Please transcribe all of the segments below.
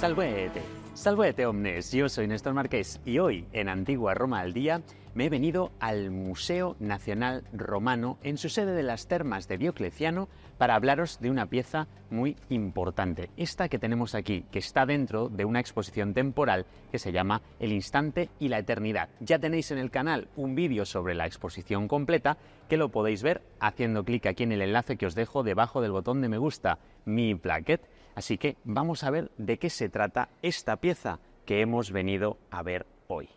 Salvete. Salvete omnes, yo soy Néstor Marqués y hoy en Antigua Roma al Día me he venido al Museo Nacional Romano en su sede de las Termas de Diocleciano para hablaros de una pieza muy importante, esta que tenemos aquí, que está dentro de una exposición temporal que se llama El Instante y la Eternidad. Ya tenéis en el canal un vídeo sobre la exposición completa que lo podéis ver haciendo clic aquí en el enlace que os dejo debajo del botón de me gusta, mi plaquet Así que vamos a ver de qué se trata esta pieza que hemos venido a ver hoy.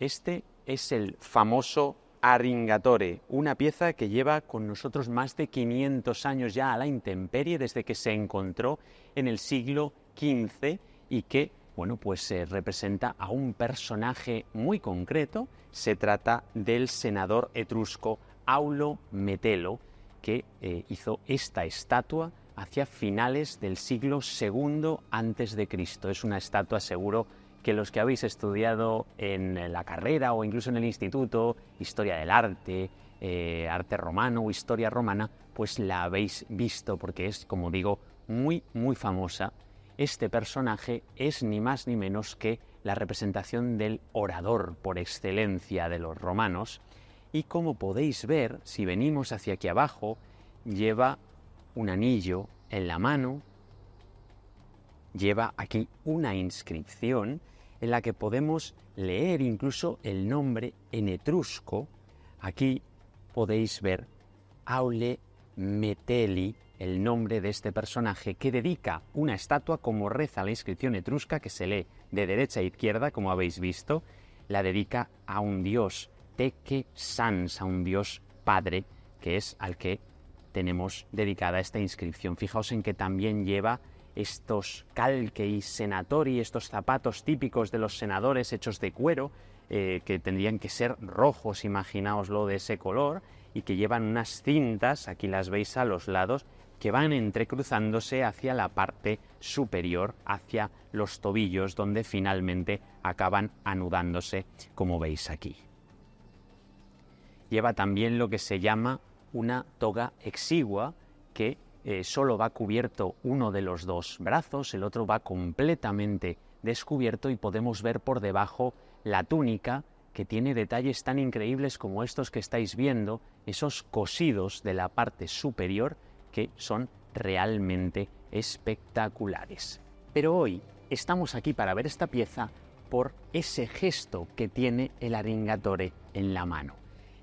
Este es el famoso Arringatore, una pieza que lleva con nosotros más de 500 años ya a la intemperie desde que se encontró en el siglo XV y que, bueno, pues se representa a un personaje muy concreto. Se trata del senador etrusco Aulo Metelo, que eh, hizo esta estatua hacia finales del siglo II antes de Cristo. Es una estatua seguro que los que habéis estudiado en la carrera o incluso en el instituto, historia del arte, eh, arte romano o historia romana, pues la habéis visto porque es, como digo, muy, muy famosa. Este personaje es ni más ni menos que la representación del orador por excelencia de los romanos y como podéis ver, si venimos hacia aquí abajo, lleva un anillo en la mano, lleva aquí una inscripción en la que podemos leer incluso el nombre en etrusco. Aquí podéis ver Aule Meteli, el nombre de este personaje, que dedica una estatua como reza la inscripción etrusca que se lee de derecha a izquierda, como habéis visto, la dedica a un dios, Teke Sans, a un dios padre, que es al que tenemos dedicada esta inscripción. Fijaos en que también lleva estos y senatori, estos zapatos típicos de los senadores hechos de cuero, eh, que tendrían que ser rojos, imaginaoslo de ese color, y que llevan unas cintas, aquí las veis a los lados, que van entrecruzándose hacia la parte superior, hacia los tobillos, donde finalmente acaban anudándose, como veis aquí. Lleva también lo que se llama una toga exigua que eh, solo va cubierto uno de los dos brazos, el otro va completamente descubierto y podemos ver por debajo la túnica que tiene detalles tan increíbles como estos que estáis viendo, esos cosidos de la parte superior que son realmente espectaculares. Pero hoy estamos aquí para ver esta pieza por ese gesto que tiene el Aringatore en la mano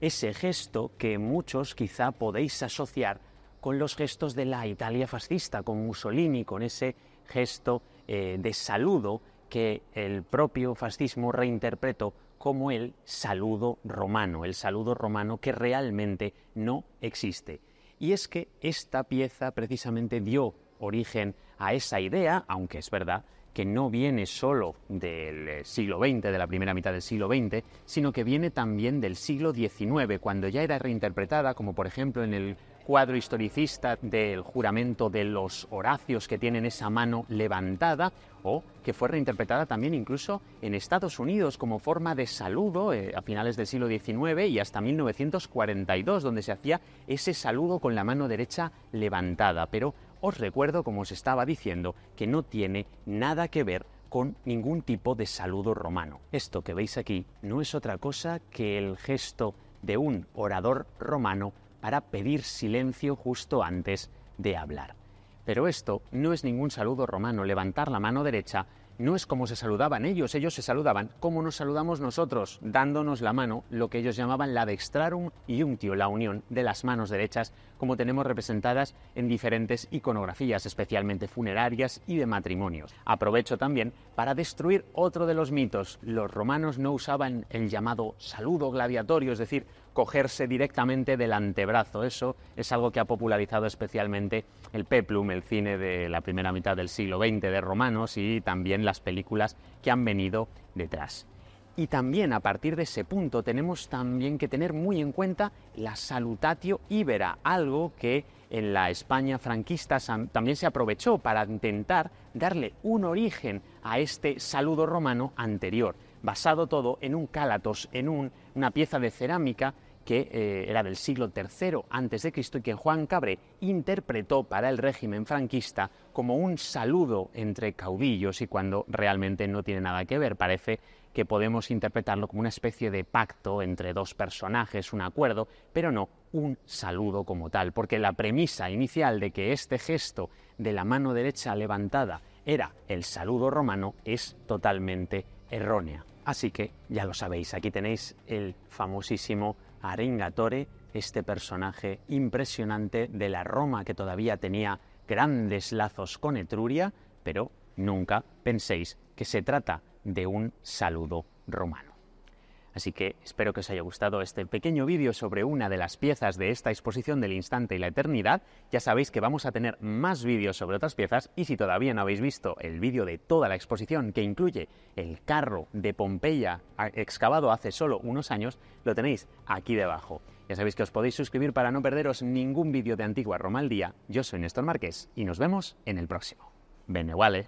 ese gesto que muchos quizá podéis asociar con los gestos de la Italia fascista, con Mussolini, con ese gesto eh, de saludo que el propio fascismo reinterpretó como el saludo romano, el saludo romano que realmente no existe. Y es que esta pieza precisamente dio origen a esa idea, aunque es verdad que no viene solo del eh, siglo XX, de la primera mitad del siglo XX, sino que viene también del siglo XIX, cuando ya era reinterpretada, como por ejemplo en el cuadro historicista del juramento de los Horacios que tienen esa mano levantada, o que fue reinterpretada también incluso en Estados Unidos como forma de saludo eh, a finales del siglo XIX y hasta 1942, donde se hacía ese saludo con la mano derecha levantada. Pero os recuerdo, como os estaba diciendo, que no tiene nada que ver con ningún tipo de saludo romano. Esto que veis aquí no es otra cosa que el gesto de un orador romano para pedir silencio justo antes de hablar. Pero esto no es ningún saludo romano. Levantar la mano derecha no es como se saludaban ellos, ellos se saludaban como nos saludamos nosotros, dándonos la mano, lo que ellos llamaban la dextrarum iunctio, la unión de las manos derechas, como tenemos representadas en diferentes iconografías, especialmente funerarias y de matrimonios. Aprovecho también para destruir otro de los mitos. Los romanos no usaban el llamado saludo gladiatorio, es decir, cogerse directamente del antebrazo. Eso es algo que ha popularizado especialmente el peplum, el cine de la primera mitad del siglo XX de romanos y también las películas que han venido detrás. Y también a partir de ese punto tenemos también que tener muy en cuenta la salutatio ibera, algo que en la España franquista también se aprovechó para intentar darle un origen a este saludo romano anterior basado todo en un cálatos, en una pieza de cerámica que eh, era del siglo III Cristo y que Juan Cabré interpretó para el régimen franquista como un saludo entre caudillos y cuando realmente no tiene nada que ver. Parece que podemos interpretarlo como una especie de pacto entre dos personajes, un acuerdo, pero no un saludo como tal, porque la premisa inicial de que este gesto de la mano derecha levantada era el saludo romano es totalmente errónea. Así que ya lo sabéis, aquí tenéis el famosísimo Aringatore, este personaje impresionante de la Roma que todavía tenía grandes lazos con Etruria, pero nunca penséis que se trata de un saludo romano. Así que espero que os haya gustado este pequeño vídeo sobre una de las piezas de esta exposición del instante y la eternidad. Ya sabéis que vamos a tener más vídeos sobre otras piezas y si todavía no habéis visto el vídeo de toda la exposición que incluye el carro de Pompeya excavado hace solo unos años, lo tenéis aquí debajo. Ya sabéis que os podéis suscribir para no perderos ningún vídeo de Antigua Roma Yo soy Néstor Márquez y nos vemos en el próximo. eh!